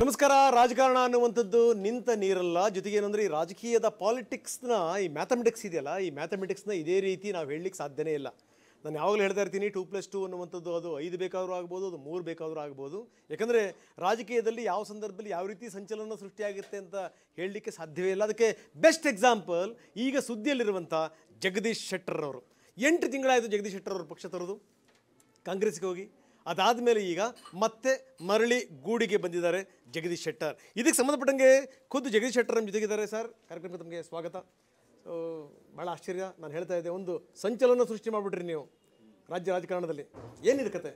ನಮಸ್ಕಾರ ರಾಜಕಾರಣ ಅನ್ನುವಂಥದ್ದು ನಿಂತ ನೀರಲ್ಲ ಜೊತೆಗೆ ಏನಂದ್ರೆ ಈ ರಾಜಕೀಯದ ಪಾಲಿಟಿಕ್ಸ್ನ ಈ ಮ್ಯಾಥಮೆಟಿಕ್ಸ್ ಇದೆಯಲ್ಲ ಈ ಮ್ಯಾಥಮೆಟಿಕ್ಸ್ನ ಇದೇ ರೀತಿ ನಾವು ಹೇಳಲಿಕ್ಕೆ ಸಾಧ್ಯನೇ ಇಲ್ಲ ನಾನು ಯಾವಾಗಲೂ ಹೇಳ್ತಾ ಇರ್ತೀನಿ ಟೂ ಪ್ಲಸ್ ಟು ಅನ್ನುವಂಥದ್ದು ಅದು ಐದು ಬೇಕಾದರೂ ಆಗ್ಬೋದು ಅದು ಮೂರು ಬೇಕಾದರೂ ಆಗ್ಬೋದು ಯಾಕಂದರೆ ರಾಜಕೀಯದಲ್ಲಿ ಯಾವ ಸಂದರ್ಭದಲ್ಲಿ ಯಾವ ರೀತಿ ಸಂಚಲನ ಸೃಷ್ಟಿಯಾಗುತ್ತೆ ಅಂತ ಹೇಳಲಿಕ್ಕೆ ಸಾಧ್ಯವೇ ಇಲ್ಲ ಅದಕ್ಕೆ ಬೆಸ್ಟ್ ಎಕ್ಸಾಂಪಲ್ ಈಗ ಸುದ್ದಿಯಲ್ಲಿರುವಂಥ ಜಗದೀಶ್ ಶೆಟ್ಟರ್ ಅವರು ಎಂಟು ತಿಂಗಳಾಯಿತು ಜಗದೀಶ್ ಶೆಟ್ಟರ್ ಅವರು ಪಕ್ಷ ತರೋದು ಕಾಂಗ್ರೆಸ್ಗೆ ಹೋಗಿ ಅದಾದ ಮೇಲೆ ಈಗ ಮತ್ತೆ ಮರಳಿ ಗೂಡಿಗೆ ಬಂದಿದ್ದಾರೆ ಜಗದೀಶ್ ಶೆಟ್ಟರ್ ಇದಕ್ಕೆ ಸಂಬಂಧಪಟ್ಟಂಗೆ ಖುದ್ದು ಜಗದೀಶ್ ಶೆಟ್ಟರ್ ನಮ್ಮ ಜೊತೆಗಿದ್ದಾರೆ ಸರ್ ಕಾರ್ಯಕ್ರಮಕ್ಕೆ ತಮಗೆ ಸ್ವಾಗತ ಭಾಳ ಆಶ್ಚರ್ಯ ನಾನು ಹೇಳ್ತಾ ಇದ್ದೆ ಒಂದು ಸಂಚಲನ ಸೃಷ್ಟಿ ಮಾಡಿಬಿಟ್ರಿ ನೀವು ರಾಜ್ಯ ರಾಜಕಾರಣದಲ್ಲಿ ಏನಿದೆ ಕತೆ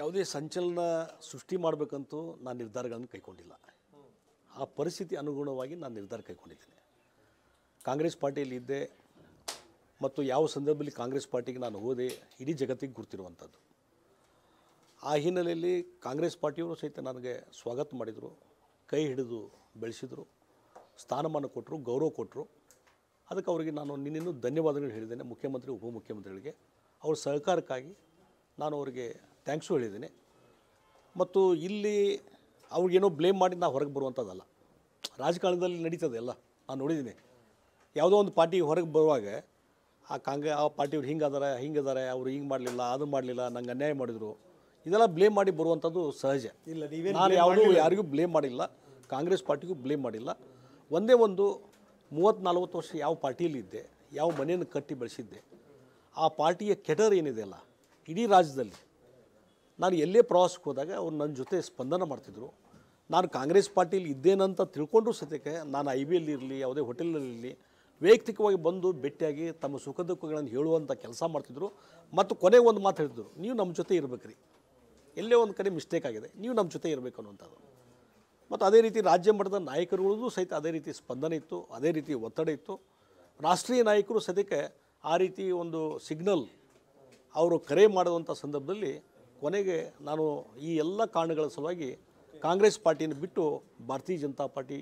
ಯಾವುದೇ ಸಂಚಲನ ಸೃಷ್ಟಿ ಮಾಡಬೇಕಂತೂ ನಾನು ನಿರ್ಧಾರಗಳನ್ನು ಕೈಗೊಂಡಿಲ್ಲ ಆ ಪರಿಸ್ಥಿತಿ ಅನುಗುಣವಾಗಿ ನಾನು ನಿರ್ಧಾರ ಕೈಗೊಂಡಿದ್ದೇನೆ ಕಾಂಗ್ರೆಸ್ ಪಾರ್ಟಿಯಲ್ಲಿ ಇದ್ದೆ ಮತ್ತು ಯಾವ ಸಂದರ್ಭದಲ್ಲಿ ಕಾಂಗ್ರೆಸ್ ಪಾರ್ಟಿಗೆ ನಾನು ಹೋದೆ ಇಡೀ ಜಗತ್ತಿಗೆ ಗುರ್ತಿರುವಂಥದ್ದು ಆ ಹಿನ್ನೆಲೆಯಲ್ಲಿ ಕಾಂಗ್ರೆಸ್ ಪಾರ್ಟಿಯವರು ಸಹಿತ ನನಗೆ ಸ್ವಾಗತ ಮಾಡಿದರು ಕೈ ಹಿಡಿದು ಬೆಳೆಸಿದರು ಸ್ಥಾನಮಾನ ಕೊಟ್ಟರು ಗೌರವ ಕೊಟ್ಟರು ಅದಕ್ಕೆ ಅವರಿಗೆ ನಾನು ನಿನ್ನಿನ್ನೂ ಧನ್ಯವಾದಗಳು ಹೇಳಿದ್ದೇನೆ ಮುಖ್ಯಮಂತ್ರಿ ಉಪಮುಖ್ಯಮಂತ್ರಿಗಳಿಗೆ ಅವ್ರ ಸಹಕಾರಕ್ಕಾಗಿ ನಾನು ಅವರಿಗೆ ಥ್ಯಾಂಕ್ಸು ಹೇಳಿದ್ದೇನೆ ಮತ್ತು ಇಲ್ಲಿ ಅವ್ರಿಗೇನೋ ಬ್ಲೇಮ್ ಮಾಡಿ ನಾನು ಹೊರಗೆ ಬರುವಂಥದ್ದಲ್ಲ ರಾಜಕಾರಣದಲ್ಲಿ ನಡೀತದೆ ಅಲ್ಲ ನಾನು ನೋಡಿದ್ದೀನಿ ಯಾವುದೋ ಒಂದು ಪಾರ್ಟಿ ಹೊರಗೆ ಬರುವಾಗ ಆ ಕಾಂಗ್ರೆ ಆ ಪಾರ್ಟಿಯವ್ರು ಹಿಂಗೆ ಅದಾರೆ ಹಿಂಗೆ ಅದಾರೆ ಅವರು ಹಿಂಗೆ ಮಾಡಲಿಲ್ಲ ಅದು ಮಾಡಲಿಲ್ಲ ನಂಗೆ ಅನ್ಯಾಯ ಮಾಡಿದರು ಇದೆಲ್ಲ ಬ್ಲೇಮ್ ಮಾಡಿ ಬರುವಂಥದ್ದು ಸಹಜ ಇಲ್ಲ ನೀವೇ ನಾನು ಯಾವುದೂ ಯಾರಿಗೂ ಬ್ಲೇಮ್ ಮಾಡಿಲ್ಲ ಕಾಂಗ್ರೆಸ್ ಪಾರ್ಟಿಗೂ ಬ್ಲೇಮ್ ಮಾಡಿಲ್ಲ ಒಂದೇ ಒಂದು ಮೂವತ್ತು ನಲ್ವತ್ತು ವರ್ಷ ಯಾವ ಪಾರ್ಟಿಯಲ್ಲಿದ್ದೆ ಯಾವ ಮನೆಯನ್ನು ಕಟ್ಟಿ ಬೆಳೆಸಿದ್ದೆ ಆ ಪಾರ್ಟಿಯ ಕೆಟರ್ ಏನಿದೆ ಅಲ್ಲ ಇಡೀ ರಾಜ್ಯದಲ್ಲಿ ನಾನು ಎಲ್ಲೇ ಪ್ರವಾಸಕ್ಕೆ ಹೋದಾಗ ಅವ್ರು ನನ್ನ ಜೊತೆ ಸ್ಪಂದನ ಮಾಡ್ತಿದ್ರು ನಾನು ಕಾಂಗ್ರೆಸ್ ಪಾರ್ಟಿಯಲ್ಲಿ ಇದ್ದೇನಂತ ತಿಳ್ಕೊಂಡ್ರು ಸತ್ಯಕ್ಕೆ ನಾನು ಐ ಬಿ ಇರಲಿ ಯಾವುದೇ ಹೋಟೆಲಲ್ಲಿರಲಿ ವೈಯಕ್ತಿಕವಾಗಿ ಬಂದು ಭೇಟಿಯಾಗಿ ತಮ್ಮ ಸುಖ ದುಃಖಗಳನ್ನು ಹೇಳುವಂಥ ಕೆಲಸ ಮಾಡ್ತಿದ್ರು ಮತ್ತು ಕೊನೆಗೆ ಒಂದು ಮಾತು ಹೇಳಿದ್ರು ನೀವು ನಮ್ಮ ಜೊತೆ ರೀ ಎಲ್ಲೇ ಒಂದು ಕಡೆ ಮಿಸ್ಟೇಕ್ ಆಗಿದೆ ನೀವು ನಮ್ಮ ಜೊತೆ ಇರಬೇಕು ಅನ್ನುವಂಥದ್ದು ಮತ್ತು ಅದೇ ರೀತಿ ರಾಜ್ಯ ಮಟ್ಟದ ನಾಯಕರುಗಳದ್ದು ಸಹಿತ ಅದೇ ರೀತಿ ಸ್ಪಂದನೆ ಇತ್ತು ಅದೇ ರೀತಿ ಒತ್ತಡ ಇತ್ತು ರಾಷ್ಟ್ರೀಯ ನಾಯಕರು ಸದ್ಯಕ್ಕೆ ಆ ರೀತಿ ಒಂದು ಸಿಗ್ನಲ್ ಅವರು ಕರೆ ಮಾಡುವಂಥ ಸಂದರ್ಭದಲ್ಲಿ ಕೊನೆಗೆ ನಾನು ಈ ಎಲ್ಲ ಕಾರಣಗಳ ಸಲುವಾಗಿ ಕಾಂಗ್ರೆಸ್ ಪಾರ್ಟಿಯನ್ನು ಬಿಟ್ಟು ಭಾರತೀಯ ಜನತಾ ಪಾರ್ಟಿ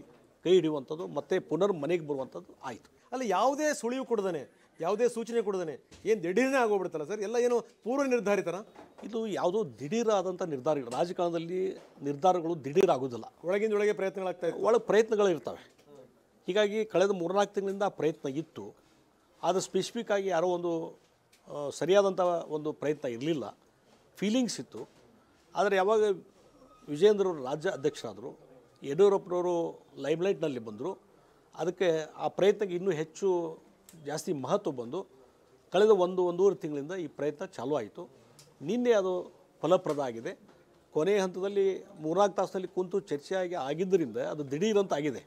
ಕೈ ಹಿಡಿಯುವಂಥದ್ದು ಮತ್ತೆ ಪುನರ್ ಮನೆಗೆ ಬರುವಂಥದ್ದು ಆಯಿತು ಅಲ್ಲಿ ಯಾವುದೇ ಸುಳಿವು ಕೊಡದಾನೆ ಯಾವುದೇ ಸೂಚನೆ ಕೊಡದಾನೆ ಏನು ದಿಢೀರನೇ ಆಗೋಗ್ಬಿಡ್ತಲ್ಲ ಸರ್ ಎಲ್ಲ ಏನು ಪೂರ್ವ ನಿರ್ಧಾರಿತನ ಇದು ಯಾವುದೋ ದಿಢೀರಾದಂಥ ನಿರ್ಧಾರಗಳು ರಾಜಕಾರಣದಲ್ಲಿ ನಿರ್ಧಾರಗಳು ದಿಢೀರ್ ಆಗೋದಿಲ್ಲ ಒಳಗಿಂದ ಒಳಗೆ ಪ್ರಯತ್ನಗಳಾಗ್ತವೆ ಒಳಗೆ ಪ್ರಯತ್ನಗಳು ಇರ್ತವೆ ಹೀಗಾಗಿ ಕಳೆದ ಮೂರ್ನಾಲ್ಕು ತಿಂಗಳಿಂದ ಪ್ರಯತ್ನ ಇತ್ತು ಆದರೆ ಸ್ಪೆಸಿಫಿಕ್ ಆಗಿ ಯಾರೋ ಒಂದು ಸರಿಯಾದಂಥ ಒಂದು ಪ್ರಯತ್ನ ಇರಲಿಲ್ಲ ಫೀಲಿಂಗ್ಸ್ ಇತ್ತು ಆದರೆ ಯಾವಾಗ ವಿಜೇಂದ್ರ ರಾಜ್ಯ ಅಧ್ಯಕ್ಷರಾದರು ಯಡಿಯೂರಪ್ಪನವರು ಲೈಮ್ಲೈಟ್ನಲ್ಲಿ ಬಂದರು ಅದಕ್ಕೆ ಆ ಪ್ರಯತ್ನಕ್ಕೆ ಇನ್ನೂ ಹೆಚ್ಚು ಜಾಸ್ತಿ ಮಹತ್ವ ಬಂದು ಕಳೆದ ಒಂದು ಒಂದೂವರೆ ತಿಂಗಳಿಂದ ಈ ಪ್ರಯತ್ನ ಚಾಲೂ ಆಯಿತು ನಿನ್ನೆ ಅದು ಫಲಪ್ರದ ಆಗಿದೆ ಕೊನೆಯ ಹಂತದಲ್ಲಿ ಮೂರ್ನಾಲ್ಕು ತಾಸಿನಲ್ಲಿ ಕುಂತು ಚರ್ಚೆಯಾಗಿ ಆಗಿದ್ದರಿಂದ ಅದು ದಿಢೀರಂತಾಗಿದೆ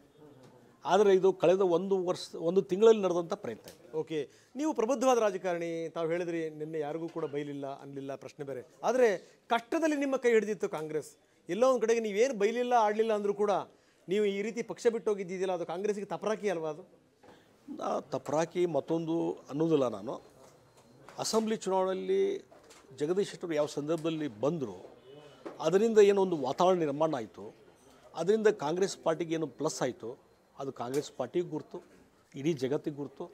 ಆದರೆ ಇದು ಕಳೆದ ಒಂದು ವರ್ಷ ಒಂದು ತಿಂಗಳಲ್ಲಿ ನಡೆದಂಥ ಪ್ರಯತ್ನ ಓಕೆ ನೀವು ಪ್ರಬುದ್ಧವಾದ ರಾಜಕಾರಣಿ ತಾವು ಹೇಳಿದ್ರಿ ನಿನ್ನೆ ಯಾರಿಗೂ ಕೂಡ ಬೈಲಿಲ್ಲ ಅನ್ನಲಿಲ್ಲ ಪ್ರಶ್ನೆ ಬೇರೆ ಆದರೆ ಕಷ್ಟದಲ್ಲಿ ನಿಮ್ಮ ಕೈ ಹಿಡಿದಿತ್ತು ಕಾಂಗ್ರೆಸ್ ಎಲ್ಲೋ ಒಂದು ಕಡೆಗೆ ನೀವೇನು ಬೈಲಿಲ್ಲ ಆಡಲಿಲ್ಲ ಅಂದರೂ ಕೂಡ ನೀವು ಈ ರೀತಿ ಪಕ್ಷ ಬಿಟ್ಟು ಹೋಗಿದ್ದಿದ್ದಿಲ್ಲ ಅದು ಕಾಂಗ್ರೆಸ್ಗೆ ತಪರಾಕಿ ಅಲ್ವಾ ಅದು ನಾ ತಪರಾಕಿ ಮತ್ತೊಂದು ಅನ್ನೋದಿಲ್ಲ ನಾನು ಅಸೆಂಬ್ಲಿ ಚುನಾವಣೆಯಲ್ಲಿ ಜಗದೀಶ್ ಶೆಟ್ಟರು ಯಾವ ಸಂದರ್ಭದಲ್ಲಿ ಬಂದರು ಅದರಿಂದ ಏನೋ ಒಂದು ವಾತಾವರಣ ನಿರ್ಮಾಣ ಆಯಿತು ಅದರಿಂದ ಕಾಂಗ್ರೆಸ್ ಪಾರ್ಟಿಗೆ ಏನು ಪ್ಲಸ್ ಆಯಿತು ಅದು ಕಾಂಗ್ರೆಸ್ ಪಾರ್ಟಿಗೆ ಗುರುತು ಇಡೀ ಜಗತ್ತಿಗೆ ಗುರುತು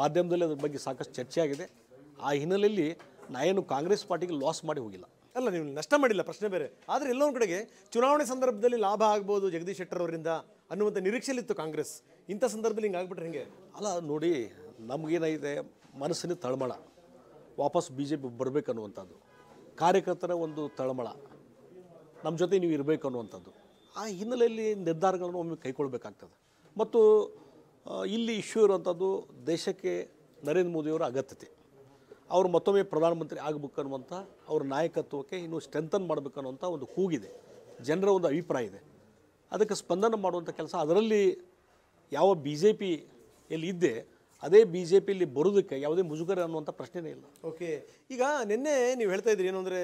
ಮಾಧ್ಯಮದಲ್ಲಿ ಅದ್ರ ಬಗ್ಗೆ ಸಾಕಷ್ಟು ಚರ್ಚೆ ಆಗಿದೆ ಆ ಹಿನ್ನೆಲೆಯಲ್ಲಿ ನಾನೇನು ಕಾಂಗ್ರೆಸ್ ಪಾರ್ಟಿಗೆ ಲಾಸ್ ಮಾಡಿ ಹೋಗಿಲ್ಲ ಅಲ್ಲ ನೀವು ನಷ್ಟ ಮಾಡಿಲ್ಲ ಪ್ರಶ್ನೆ ಬೇರೆ ಆದರೆ ಎಲ್ಲೊಂದು ಕಡೆಗೆ ಚುನಾವಣೆ ಸಂದರ್ಭದಲ್ಲಿ ಲಾಭ ಆಗ್ಬೋದು ಜಗದೀಶ್ ಶೆಟ್ಟರ್ ಅವರಿಂದ ಅನ್ನುವಂಥ ನಿರೀಕ್ಷೆಯಲ್ಲಿತ್ತು ಕಾಂಗ್ರೆಸ್ ಇಂಥ ಸಂದರ್ಭದಲ್ಲಿ ಹಿಂಗೆ ಆಗ್ಬಿಟ್ರೆ ಹಿಂಗೆ ಅಲ್ಲ ನೋಡಿ ನಮಗೇನಾಗಿದೆ ಮನಸ್ಸಿನ ತಳಮಳ ವಾಪಸ್ ಬಿ ಜೆ ಪಿ ಬರಬೇಕನ್ನುವಂಥದ್ದು ಕಾರ್ಯಕರ್ತರ ಒಂದು ತಳಮಳ ನಮ್ಮ ಜೊತೆ ನೀವು ಇರಬೇಕು ಅನ್ನುವಂಥದ್ದು ಆ ಹಿನ್ನೆಲೆಯಲ್ಲಿ ನಿರ್ಧಾರಗಳನ್ನು ಒಮ್ಮೆ ಕೈಕೊಳ್ಬೇಕಾಗ್ತದೆ ಮತ್ತು ಇಲ್ಲಿ ಇಶ್ಯೂ ಇರುವಂಥದ್ದು ದೇಶಕ್ಕೆ ನರೇಂದ್ರ ಮೋದಿಯವರ ಅಗತ್ಯತೆ ಅವರು ಮತ್ತೊಮ್ಮೆ ಪ್ರಧಾನಮಂತ್ರಿ ಆಗಬೇಕನ್ನುವಂಥ ಅವ್ರ ನಾಯಕತ್ವಕ್ಕೆ ಇನ್ನೂ ಸ್ಟ್ರೆಂಥನ್ ಮಾಡಬೇಕನ್ನುವಂಥ ಒಂದು ಕೂಗಿದೆ ಜನರ ಒಂದು ಅಭಿಪ್ರಾಯ ಇದೆ ಅದಕ್ಕೆ ಸ್ಪಂದನ ಮಾಡುವಂಥ ಕೆಲಸ ಅದರಲ್ಲಿ ಯಾವ ಬಿ ಜೆ ಪಿ ಎಲ್ಲಿದ್ದೆ ಅದೇ ಬಿ ಜೆ ಪಿಲಿ ಬರೋದಕ್ಕೆ ಯಾವುದೇ ಮುಜುಗರ ಅನ್ನುವಂಥ ಪ್ರಶ್ನೆನೇ ಇಲ್ಲ ಓಕೆ ಈಗ ನಿನ್ನೆ ನೀವು ಹೇಳ್ತಾ ಇದ್ರಿ ಏನು ಅಂದರೆ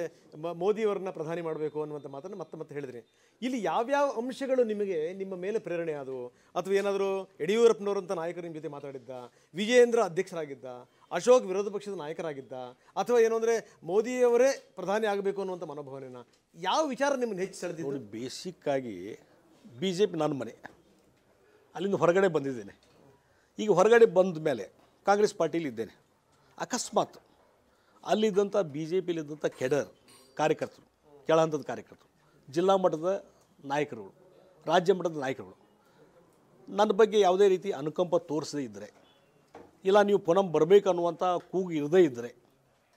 ಮೋದಿಯವರನ್ನ ಪ್ರಧಾನಿ ಮಾಡಬೇಕು ಅನ್ನುವಂಥ ಮಾತನ್ನು ಮತ್ತೆ ಮತ್ತೆ ಹೇಳಿದ್ರಿ ಇಲ್ಲಿ ಯಾವ್ಯಾವ ಅಂಶಗಳು ನಿಮಗೆ ನಿಮ್ಮ ಮೇಲೆ ಪ್ರೇರಣೆ ಆದವು ಅಥವಾ ಏನಾದರೂ ಯಡಿಯೂರಪ್ಪನವರಂಥ ನಾಯಕರು ನಿಮ್ಮ ಜೊತೆ ಮಾತಾಡಿದ್ದ ವಿಜಯೇಂದ್ರ ಅಧ್ಯಕ್ಷರಾಗಿದ್ದ ಅಶೋಕ್ ವಿರೋಧ ಪಕ್ಷದ ನಾಯಕರಾಗಿದ್ದ ಅಥವಾ ಏನು ಅಂದರೆ ಮೋದಿಯವರೇ ಪ್ರಧಾನಿ ಆಗಬೇಕು ಅನ್ನುವಂಥ ಮನೋಭಾವನೆನ ಯಾವ ವಿಚಾರ ನಿಮ್ಮನ್ನು ಹೆಚ್ಚು ಸೆಳೆದಿದ್ದು ಬೇಸಿಕ್ಕಾಗಿ ಬಿ ಜೆ ಪಿ ನನ್ನ ಮನೆ ಅಲ್ಲಿಂದ ಹೊರಗಡೆ ಬಂದಿದ್ದೇನೆ ಈಗ ಹೊರಗಡೆ ಬಂದ ಮೇಲೆ ಕಾಂಗ್ರೆಸ್ ಇದ್ದೇನೆ ಅಕಸ್ಮಾತ್ ಅಲ್ಲಿದ್ದಂಥ ಬಿ ಜೆ ಇದ್ದಂಥ ಕೆಡರ್ ಕಾರ್ಯಕರ್ತರು ಕೆಳ ಹಂತದ ಕಾರ್ಯಕರ್ತರು ಜಿಲ್ಲಾ ಮಟ್ಟದ ನಾಯಕರುಗಳು ರಾಜ್ಯ ಮಟ್ಟದ ನಾಯಕರುಗಳು ನನ್ನ ಬಗ್ಗೆ ಯಾವುದೇ ರೀತಿ ಅನುಕಂಪ ತೋರಿಸದೇ ಇದ್ದರೆ ಇಲ್ಲ ನೀವು ಪುನಃ ಬರಬೇಕು ಅನ್ನುವಂಥ ಕೂಗು ಇರದೇ ಇದ್ದರೆ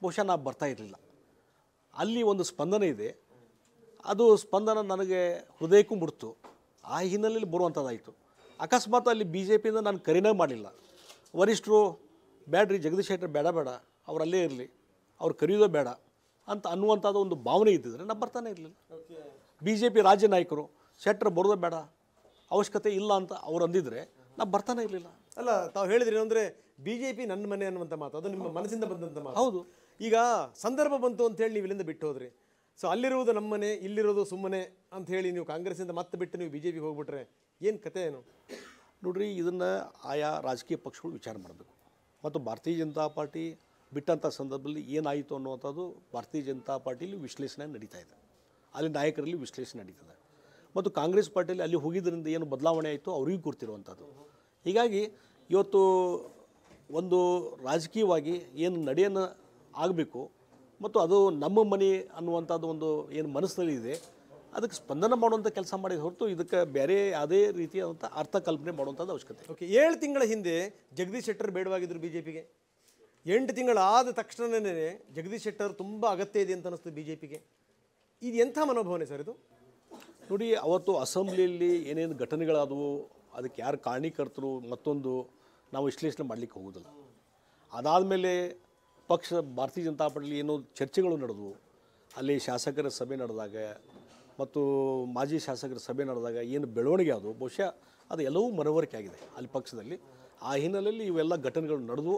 ಬಹುಶಃ ನಾವು ಬರ್ತಾ ಇರಲಿಲ್ಲ ಅಲ್ಲಿ ಒಂದು ಸ್ಪಂದನೆ ಇದೆ ಅದು ಸ್ಪಂದನ ನನಗೆ ಹೃದಯಕ್ಕೂ ಮುಡ್ತು ಆ ಹಿನ್ನೆಲೆಯಲ್ಲಿ ಬರುವಂಥದ್ದಾಯಿತು ಅಕಸ್ಮಾತ್ ಅಲ್ಲಿ ಬಿ ಜೆ ಪಿಯಿಂದ ನಾನು ಕರೀನೇ ಮಾಡಲಿಲ್ಲ ವರಿಷ್ಠರು ಬೇಡ್ರಿ ಜಗದೀಶ್ ಶೆಟ್ಟರ್ ಬೇಡ ಬೇಡ ಅವರಲ್ಲೇ ಇರಲಿ ಅವ್ರು ಕರೆಯೋದೇ ಬೇಡ ಅಂತ ಅನ್ನುವಂಥದ್ದು ಒಂದು ಭಾವನೆ ಇದ್ದಿದ್ರೆ ನಾನು ಬರ್ತಾನೆ ಇರಲಿಲ್ಲ ಬಿ ಜೆ ಪಿ ರಾಜ್ಯ ನಾಯಕರು ಶೆಟ್ಟರ್ ಬರೋದೇ ಬೇಡ ಅವಶ್ಯಕತೆ ಇಲ್ಲ ಅಂತ ಅವ್ರು ಅಂದಿದ್ರೆ ನಾನು ಬರ್ತಾನೆ ಇರಲಿಲ್ಲ ಅಲ್ಲ ತಾವು ಹೇಳಿದ್ರಿ ಅಂದರೆ ಬಿ ಜೆ ಪಿ ನನ್ನ ಮನೆ ಅನ್ನುವಂಥ ಮಾತು ಅದು ನಿಮ್ಮ ಮನಸ್ಸಿಂದ ಬಂದಂಥ ಮಾತು ಹೌದು ಈಗ ಸಂದರ್ಭ ಬಂತು ಅಂತ ಹೇಳಿ ನೀವು ಇಲ್ಲಿಂದ ಬಿಟ್ಟು ಹೋದ್ರಿ ಸೊ ಅಲ್ಲಿರುವುದು ಮನೆ ಇಲ್ಲಿರೋದು ಸುಮ್ಮನೆ ಅಂತ ಹೇಳಿ ನೀವು ಕಾಂಗ್ರೆಸ್ಸಿಂದ ಮತ್ತೆ ಬಿಟ್ಟು ನೀವು ಬಿ ಜೆ ಪಿಗೆ ಹೋಗ್ಬಿಟ್ರೆ ಏನು ಕತೆ ಏನು ನೋಡ್ರಿ ಇದನ್ನು ಆಯಾ ರಾಜಕೀಯ ಪಕ್ಷಗಳು ವಿಚಾರ ಮಾಡಬೇಕು ಮತ್ತು ಭಾರತೀಯ ಜನತಾ ಪಾರ್ಟಿ ಬಿಟ್ಟಂಥ ಸಂದರ್ಭದಲ್ಲಿ ಏನಾಯಿತು ಅನ್ನುವಂಥದ್ದು ಭಾರತೀಯ ಜನತಾ ಪಾರ್ಟಿಲಿ ವಿಶ್ಲೇಷಣೆ ನಡೀತಾ ಇದೆ ಅಲ್ಲಿ ನಾಯಕರಲ್ಲಿ ವಿಶ್ಲೇಷಣೆ ನಡೀತದೆ ಮತ್ತು ಕಾಂಗ್ರೆಸ್ ಪಾರ್ಟಿಯಲ್ಲಿ ಅಲ್ಲಿ ಹೋಗಿದ್ದರಿಂದ ಏನು ಬದಲಾವಣೆ ಆಯಿತು ಅವರಿಗೂ ಕೂರ್ತಿರುವಂಥದ್ದು ಹೀಗಾಗಿ ಇವತ್ತು ಒಂದು ರಾಜಕೀಯವಾಗಿ ಏನು ನಡೆಯನ್ನು ಆಗಬೇಕು ಮತ್ತು ಅದು ನಮ್ಮ ಮನೆ ಅನ್ನುವಂಥದ್ದು ಒಂದು ಏನು ಮನಸ್ಸಿನಲ್ಲಿ ಇದೆ ಅದಕ್ಕೆ ಸ್ಪಂದನ ಮಾಡುವಂಥ ಕೆಲಸ ಮಾಡಿದ ಹೊರತು ಇದಕ್ಕೆ ಬೇರೆ ಯಾವುದೇ ರೀತಿಯಾದಂಥ ಅರ್ಥ ಕಲ್ಪನೆ ಮಾಡುವಂಥದ್ದು ಅವಶ್ಯಕತೆ ಓಕೆ ಏಳು ತಿಂಗಳ ಹಿಂದೆ ಜಗದೀಶ್ ಶೆಟ್ಟರ್ ಬೇಡವಾಗಿದ್ದರು ಬಿ ಜೆ ಪಿಗೆ ಎಂಟು ತಿಂಗಳಾದ ತಕ್ಷಣವೇ ಜಗದೀಶ್ ಶೆಟ್ಟರ್ ತುಂಬ ಅಗತ್ಯ ಇದೆ ಅಂತ ಅನ್ನಿಸ್ತು ಬಿ ಜೆ ಪಿಗೆ ಇದು ಎಂಥ ಮನೋಭಾವನೆ ಸರ್ ಇದು ನೋಡಿ ಅವತ್ತು ಅಸೆಂಬ್ಲಿಯಲ್ಲಿ ಏನೇನು ಘಟನೆಗಳಾದವು ಅದಕ್ಕೆ ಯಾರು ಕಾರಣೀಕರ್ತರು ಮತ್ತೊಂದು ನಾವು ವಿಶ್ಲೇಷಣೆ ಮಾಡಲಿಕ್ಕೆ ಹೋಗೋದಿಲ್ಲ ಅದಾದಮೇಲೆ ಪಕ್ಷ ಭಾರತೀಯ ಜನತಾ ಪಾರ್ಟಿಲಿ ಏನೋ ಚರ್ಚೆಗಳು ನಡೆದವು ಅಲ್ಲಿ ಶಾಸಕರ ಸಭೆ ನಡೆದಾಗ ಮತ್ತು ಮಾಜಿ ಶಾಸಕರ ಸಭೆ ನಡೆದಾಗ ಏನು ಬೆಳವಣಿಗೆ ಅದು ಬಹುಶಃ ಅದು ಎಲ್ಲವೂ ಮನವರಿಕೆ ಆಗಿದೆ ಅಲ್ಲಿ ಪಕ್ಷದಲ್ಲಿ ಆ ಹಿನ್ನೆಲೆಯಲ್ಲಿ ಇವೆಲ್ಲ ಘಟನೆಗಳು ನಡೆದು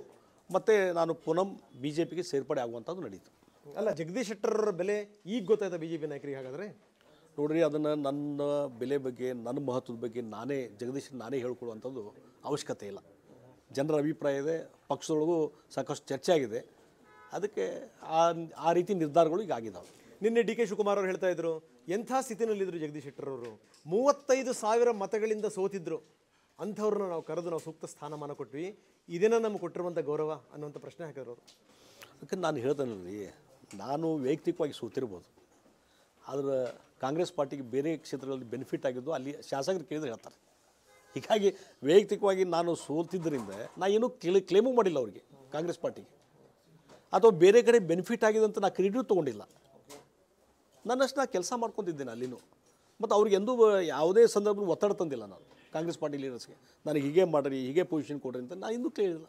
ಮತ್ತು ನಾನು ಪುನಃ ಬಿ ಜೆ ಪಿಗೆ ಸೇರ್ಪಡೆ ಆಗುವಂಥದ್ದು ನಡೀತು ಅಲ್ಲ ಜಗದೀಶ್ ಶೆಟ್ಟರ್ ಬೆಲೆ ಈಗ ಗೊತ್ತಾಯ್ತಾ ಬಿ ಜೆ ಪಿ ನಾಯಕರಿಗೆ ಹಾಗಾದರೆ ನೋಡ್ರಿ ಅದನ್ನು ನನ್ನ ಬೆಲೆ ಬಗ್ಗೆ ನನ್ನ ಮಹತ್ವದ ಬಗ್ಗೆ ನಾನೇ ಜಗದೀಶ್ ನಾನೇ ಹೇಳ್ಕೊಳ್ಳುವಂಥದ್ದು ಅವಶ್ಯಕತೆ ಇಲ್ಲ ಜನರ ಅಭಿಪ್ರಾಯ ಇದೆ ಪಕ್ಷದೊಳಗೂ ಸಾಕಷ್ಟು ಚರ್ಚೆ ಆಗಿದೆ ಅದಕ್ಕೆ ಆ ಆ ರೀತಿ ನಿರ್ಧಾರಗಳು ಈಗ ಆಗಿದ್ದಾವೆ ನಿನ್ನೆ ಡಿ ಕೆ ಶಿವಕುಮಾರ್ ಅವರು ಹೇಳ್ತಾ ಇದ್ರು ಎಂಥ ಸ್ಥಿತಿನಲ್ಲಿದ್ದರು ಜಗದೀಶ್ ಶೆಟ್ಟರವರು ಮೂವತ್ತೈದು ಸಾವಿರ ಮತಗಳಿಂದ ಸೋತಿದ್ರು ಅಂಥವ್ರನ್ನ ನಾವು ಕರೆದು ನಾವು ಸೂಕ್ತ ಸ್ಥಾನಮಾನ ಕೊಟ್ವಿ ಇದೇನ ನಮ್ಗೆ ಕೊಟ್ಟಿರುವಂಥ ಗೌರವ ಅನ್ನುವಂಥ ಪ್ರಶ್ನೆ ಹಾಕಿದ್ರು ಅವರು ಅದಕ್ಕೆ ನಾನು ರೀ ನಾನು ವೈಯಕ್ತಿಕವಾಗಿ ಸೋತಿರ್ಬೋದು ಆದರೆ ಕಾಂಗ್ರೆಸ್ ಪಾರ್ಟಿಗೆ ಬೇರೆ ಕ್ಷೇತ್ರಗಳಲ್ಲಿ ಬೆನಿಫಿಟ್ ಆಗಿದ್ದು ಅಲ್ಲಿ ಶಾಸಕರು ಕೇಳಿದ್ರೆ ಹೇಳ್ತಾರೆ ಹೀಗಾಗಿ ವೈಯಕ್ತಿಕವಾಗಿ ನಾನು ಸೋತಿದ್ದರಿಂದ ನಾನು ಏನೂ ಕ್ಲೇ ಕ್ಲೇಮು ಮಾಡಿಲ್ಲ ಅವರಿಗೆ ಕಾಂಗ್ರೆಸ್ ಪಾರ್ಟಿಗೆ ಅಥವಾ ಬೇರೆ ಕಡೆ ಬೆನಿಫಿಟ್ ಆಗಿದೆ ಅಂತ ನಾನು ಕ್ರೆಡಿಟ್ ತೊಗೊಂಡಿಲ್ಲ ನನ್ನಷ್ಟು ನಾನು ಕೆಲಸ ಮಾಡ್ಕೊತಿದ್ದೇನೆ ಅಲ್ಲಿನೂ ಮತ್ತು ಅವ್ರಿಗೆ ಎಂದೂ ಯಾವುದೇ ಸಂದರ್ಭನೂ ಒತ್ತಡ ತಂದಿಲ್ಲ ನಾನು ಕಾಂಗ್ರೆಸ್ ಪಾರ್ಟಿ ಲೀಡರ್ಸ್ಗೆ ನನಗೆ ಹೀಗೆ ಮಾಡಿರಿ ಹೀಗೆ ಪೊಸಿಷನ್ ಕೊಡ್ರಿ ಅಂತ ನಾನು ಇನ್ನೂ ಕೇಳಿಲ್ಲ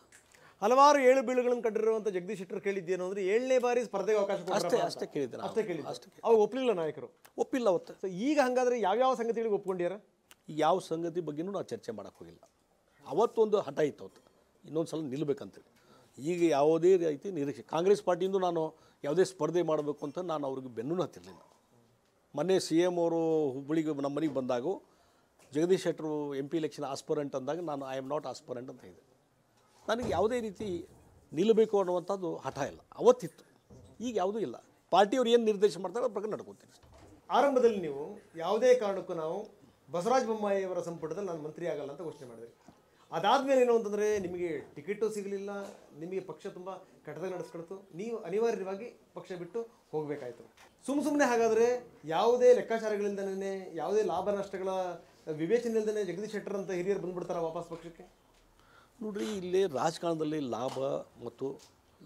ಹಲವಾರು ಏಳು ಬೀಳುಗಳನ್ನು ಕಂಡಿರುವಂಥ ಜಗದೀಶ್ ಶೆಟ್ಟರ್ ಕೇಳಿದ್ದೇನು ಅಂದರೆ ಏಳನೇ ಬಾರಿ ಸ್ಪರ್ಧೆಗೆ ಅವಕಾಶ ಅಷ್ಟೇ ಅಷ್ಟೇ ಕೇಳಿದ್ದೆ ಅಷ್ಟೇ ಕೇಳಿ ಅಷ್ಟೇ ಅವಾಗ ಒಪ್ಪಲಿಲ್ಲ ನಾಯಕರು ಒಪ್ಪಿಲ್ಲ ಅವತ್ತು ಸೊ ಈಗ ಹಾಗಾದರೆ ಯಾವ್ಯಾವ ಸಂಗತಿಗಳಿಗೆ ಒಪ್ಕೊಂಡಿದ್ದಾರೆ ಯಾವ ಸಂಗತಿ ಬಗ್ಗೆನೂ ನಾವು ಚರ್ಚೆ ಮಾಡೋಕ್ಕೆ ಹೋಗಿಲ್ಲ ಅವತ್ತೊಂದು ಹಠ ಇತ್ತು ಅವತ್ತು ಇನ್ನೊಂದು ಸಲ ನಿಲ್ಲಬೇಕಂತೇಳಿ ಈಗ ಯಾವುದೇ ರೀತಿ ನಿರೀಕ್ಷೆ ಕಾಂಗ್ರೆಸ್ ಪಾರ್ಟಿಯಿಂದ ನಾನು ಯಾವುದೇ ಸ್ಪರ್ಧೆ ಮಾಡಬೇಕು ಅಂತ ನಾನು ಅವ್ರಿಗೆ ಬೆನ್ನು ಹತ್ತಿರಲಿಲ್ಲ ಮೊನ್ನೆ ಸಿ ಎಮ್ ಅವರು ಹುಬ್ಬಳ್ಳಿಗೆ ನಮ್ಮ ಮನೆಗೆ ಬಂದಾಗ ಜಗದೀಶ್ ಶೆಟ್ಟರು ಎಂ ಪಿ ಎಲೆಕ್ಷನ್ ಆಸ್ಪರೆಂಟ್ ಅಂದಾಗ ನಾನು ಐ ಆಮ್ ನಾಟ್ ಆಸ್ಪರೆಂಟ್ ಅಂತ ಇದೆ ನನಗೆ ಯಾವುದೇ ರೀತಿ ನಿಲ್ಲಬೇಕು ಅನ್ನುವಂಥದ್ದು ಹಠ ಇಲ್ಲ ಅವತ್ತಿತ್ತು ಈಗ ಯಾವುದೂ ಇಲ್ಲ ಪಾರ್ಟಿಯವ್ರು ಏನು ನಿರ್ದೇಶನ ಮಾಡ್ತಾರೆ ಅದ್ರ ಪ್ರಕಾರ ನಡ್ಕೊತೀನಿ ಆರಂಭದಲ್ಲಿ ನೀವು ಯಾವುದೇ ಕಾರಣಕ್ಕೂ ನಾವು ಬಸವರಾಜ ಬೊಮ್ಮಾಯಿಯವರ ಸಂಪುಟದಲ್ಲಿ ನಾನು ಮಂತ್ರಿ ಆಗಲ್ಲ ಅಂತ ಘೋಷಣೆ ಮಾಡಿದೆ ಅದಾದ್ಮೇಲೆ ಏನು ಅಂತಂದರೆ ನಿಮಗೆ ಟಿಕೆಟು ಸಿಗಲಿಲ್ಲ ನಿಮಗೆ ಪಕ್ಷ ತುಂಬ ಕೆಟ್ಟದಾಗ ನಡೆಸ್ಕೊಳ್ತು ನೀವು ಅನಿವಾರ್ಯವಾಗಿ ಪಕ್ಷ ಬಿಟ್ಟು ಹೋಗಬೇಕಾಯ್ತು ಸುಮ್ಮ ಸುಮ್ಮನೆ ಹಾಗಾದರೆ ಯಾವುದೇ ಲೆಕ್ಕಾಚಾರಗಳಿಂದಲೇ ಯಾವುದೇ ಲಾಭ ನಷ್ಟಗಳ ವಿವೇಚನೆ ಇಲ್ದೇ ಜಗದೀಶ್ ಶೆಟ್ಟರ್ ಅಂತ ಹಿರಿಯರು ಬಂದ್ಬಿಡ್ತಾರೆ ವಾಪಸ್ ಪಕ್ಷಕ್ಕೆ ನೋಡ್ರಿ ಇಲ್ಲಿ ರಾಜಕಾರಣದಲ್ಲಿ ಲಾಭ ಮತ್ತು